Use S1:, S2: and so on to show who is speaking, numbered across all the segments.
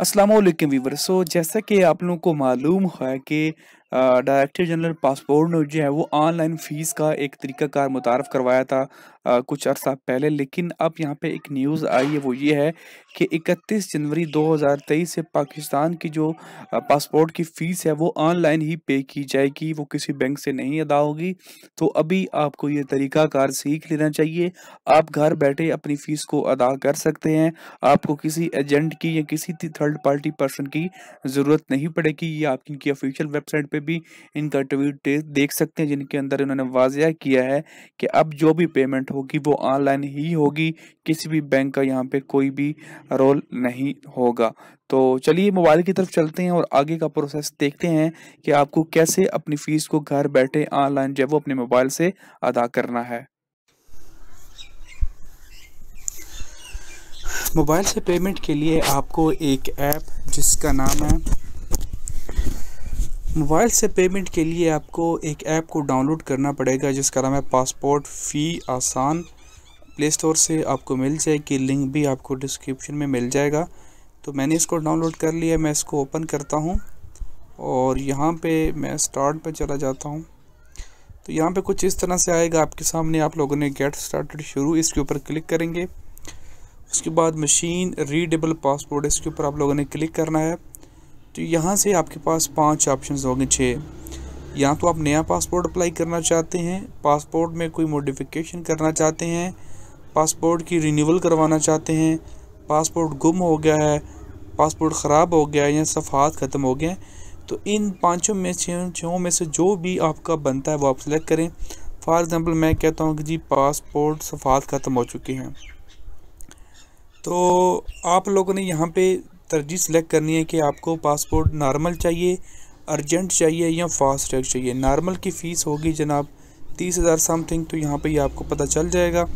S1: Aslam Weaver सो जैसा कि आप लोगों को मालूम है कि डायरेक्टर जनरल पासपोर्ट ने जो है वो ऑनलाइन फ़ीस का एक तरीक़ाकार मुतारफ़ करवाया था आ, कुछ अर्सा पहले लेकिन अब यहाँ पे एक न्यूज़ आई है वो ये है कि 31 जनवरी 2023 से पाकिस्तान की जो पासपोर्ट की फ़ीस है वो ऑनलाइन ही पे की जाएगी वो किसी बैंक से नहीं अदा होगी तो अभी आपको ये तरीक़ाकार सीख लेना चाहिए आप घर बैठे अपनी फ़ीस को अदा कर सकते हैं आपको किसी एजेंट की या किसी थर्ड पार्टी पर्सन की ज़रूरत नहीं पड़ेगी ये आपकी ऑफिशियल वेबसाइट पर पे भी इनका इंटरव्यू देख सकते हैं जिनके अंदर इन्होंने वाजिया किया है कि अब जो भी पेमेंट होगी वो ऑनलाइन ही होगी किसी भी बैंक का यहाँ पे कोई भी रोल नहीं होगा तो चलिए मोबाइल की तरफ चलते हैं और आगे का प्रोसेस देखते हैं कि आपको कैसे अपनी फ़ीस को घर बैठे ऑनलाइन जब वो अपने मोबाइल से अदा करना है मोबाइल से पेमेंट के लिए आपको एक ऐप जिसका नाम है मोबाइल से पेमेंट के लिए आपको एक ऐप को डाउनलोड करना पड़ेगा जिसका नाम है पासपोर्ट फ़ी आसान प्ले स्टोर से आपको मिल जाएगी लिंक भी आपको डिस्क्रिप्शन में मिल जाएगा तो मैंने इसको डाउनलोड कर लिया मैं इसको ओपन करता हूँ और यहाँ पे मैं स्टार्ट पे चला जाता हूँ तो यहाँ पे कुछ इस तरह से आएगा आपके सामने आप लोगों ने गेट स्टार्टेड शुरू इसके ऊपर क्लिक करेंगे उसके बाद मशीन रीडेबल पासपोर्ट इसके ऊपर आप लोगों ने क्लिक करना है तो यहाँ से आपके पास पांच ऑप्शंस होंगे छः या तो आप नया पासपोर्ट अप्लाई करना चाहते हैं पासपोर्ट में कोई मोडिफ़िकेशन करना चाहते हैं पासपोर्ट की रिन्यूअल करवाना चाहते हैं पासपोर्ट गुम हो गया है पासपोर्ट ख़राब हो गया है या सफ़ात ख़त्म हो गए तो इन पाँचों में छः छों में से जो भी आपका बनता है वो आप सेलेक्ट करें फॉर एग्ज़ाम्पल मैं कहता हूँ कि जी पासपोर्ट सफ़ात ख़त्म हो चुके हैं तो आप लोगों ने यहाँ पे तरजीह सेलेक्ट करनी है कि आपको पासपोर्ट नॉर्मल चाहिए अर्जेंट चाहिए या फास्ट ट्रैक चाहिए नॉर्मल की फ़ीस होगी जनाब तीस हज़ार समथिंग तो यहाँ पे ये यह आपको पता चल जाएगा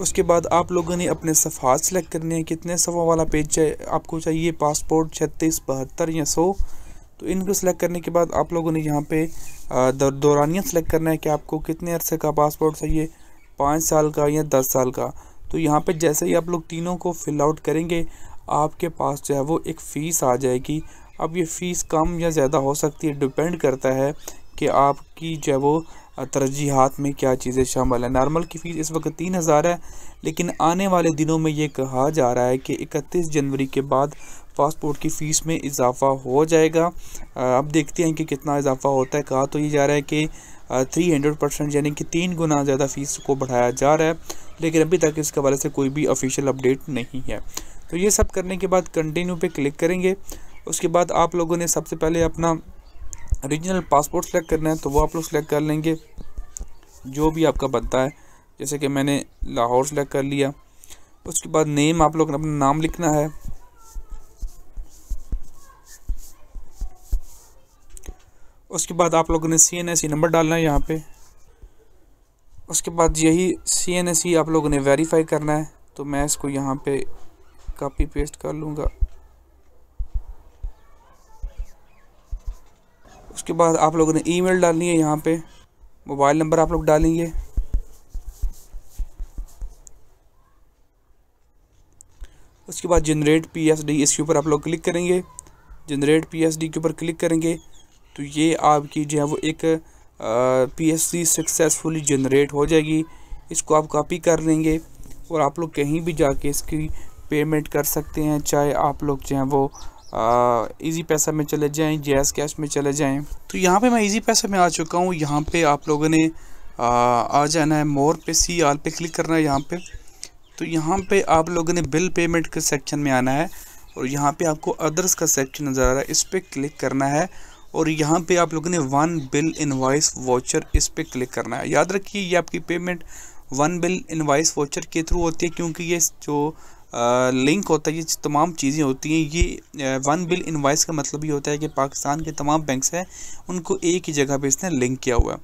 S1: उसके बाद आप लोगों ने अपने सफ़ात सेलेक्ट करने हैं कितने सफ़ा वाला पेज चाहिए आपको चाहिए पासपोर्ट छत्तीस बहत्तर या सौ तो इनको सिलेक्ट करने के बाद आप लोगों ने यहाँ पे दौरानिया सेलेक्ट करना है कि आपको कितने अरसे का पासपोर्ट चाहिए पाँच साल का या दस साल का तो यहाँ पे जैसे ही आप लोग तीनों को फिल आउट करेंगे आपके पास जो है वो एक फ़ीस आ जाएगी अब ये फ़ीस कम या ज़्यादा हो सकती है डिपेंड करता है कि आपकी जो है वो तरजीहत में क्या चीज़ें शामिल हैं नॉर्मल की फ़ीस इस वक्त तीन हज़ार है लेकिन आने वाले दिनों में ये कहा जा रहा है कि इकतीस जनवरी के बाद पासपोर्ट की फ़ीस में इजाफ़ा हो जाएगा अब देखते हैं कि कितना इजाफ़ा होता है कहा तो ये जा रहा है कि थ्री हंड्रेड परसेंट यानी कि तीन गुना ज़्यादा फ़ीस को बढ़ाया जा रहा है लेकिन अभी तक इसके बारे से कोई भी ऑफिशियल अपडेट नहीं है तो ये सब करने के बाद कंटिन्यू पे क्लिक करेंगे उसके बाद आप लोगों ने सबसे पहले अपना रीजनल पासपोर्ट सेलेक्ट करना है तो वो आप लोग सेलेक्ट कर लेंगे जो भी आपका बनता है जैसे कि मैंने लाहौर सेलेक्ट कर लिया उसके बाद नेम आप लोग ने अपना नाम लिखना है उसके बाद आप लोगों ने C N S C number डालना है यहाँ पे उसके बाद यही सी एन एस सी आप लोगों ने वेरीफाई करना है तो मैं इसको यहाँ पे कॉपी पेस्ट कर लूँगा उसके बाद आप लोगों ने ईमेल डालनी है यहाँ पे मोबाइल नंबर आप लोग डालेंगे उसके बाद जनरेट पीएसडी इसके ऊपर आप लोग क्लिक करेंगे जनरेट पीएसडी के ऊपर क्लिक करेंगे तो ये आपकी जो है वो एक डी सक्सेसफुली जनरेट हो जाएगी इसको आप कॉपी कर लेंगे और आप लोग कहीं भी जाके इसकी पेमेंट कर सकते हैं चाहे आप लोग जो हैं वो इजी पैसा में चले जाएं जैस कैश में चले जाएं तो यहाँ पे मैं इजी पैसा में आ चुका हूँ यहाँ पे आप लोगों ने आ, आ जाना है मोर पे सी आल पे क्लिक करना है यहाँ पे तो यहाँ पे आप लोगों ने बिल पेमेंट के सेक्शन में आना है और यहाँ पे आपको अदर्स का सेक्शन नज़र आ रहा है इस पर क्लिक करना है और यहाँ पर आप लोगों ने वन बिल इनवाइस वाचर इस पर क्लिक करना है याद रखिए ये आपकी payment one bill invoice voucher के थ्रू होती है क्योंकि ये जो लिंक होता है ये तमाम चीज़ें होती हैं ये वन बिल इनवाइस का मतलब ये होता है कि पाकिस्तान के तमाम बैंक्स हैं उनको एक ही जगह पे इसने लिंक किया हुआ है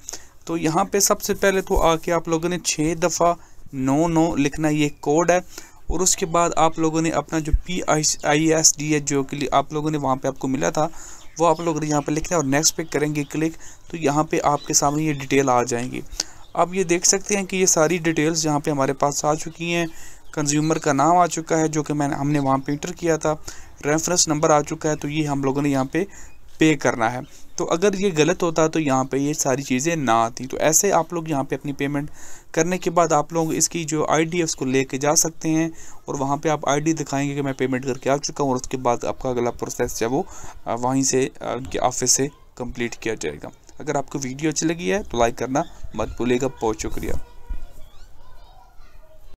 S1: तो यहाँ पे सबसे पहले तो आके आप लोगों ने छः दफ़ा नौ नौ लिखना ये कोड है और उसके बाद आप लोगों ने अपना जो पी आई एस डी है जो के लिए आप लोगों ने वहाँ पर आपको मिला था वो आप लोगों ने यहाँ पर लिखना है और नेक्स्ट पे करेंगे क्लिक तो यहाँ पर आपके सामने ये डिटेल आ जाएंगी आप ये देख सकते हैं कि ये सारी डिटेल्स यहाँ पे हमारे पास आ चुकी हैं कंज्यूमर का नाम आ चुका है जो कि मैंने हमने वहाँ पे इंटर किया था रेफरेंस नंबर आ चुका है तो ये हम लोगों ने यहाँ पे पे करना है तो अगर ये गलत होता तो यहाँ पे ये सारी चीज़ें ना आती तो ऐसे आप लोग यहाँ पे अपनी पेमेंट करने के बाद आप लोग इसकी जो आई डी है उसको ले कर जा सकते हैं और वहाँ पे आप आईडी दिखाएंगे कि मैं पेमेंट करके आ चुका हूँ और उसके बाद आपका अगला प्रोसेस जो वो वहीं से उनके ऑफिस से कम्प्लीट किया जाएगा अगर आपको वीडियो अच्छी लगी है तो लाइक करना मत भूलिएगा बहुत शुक्रिया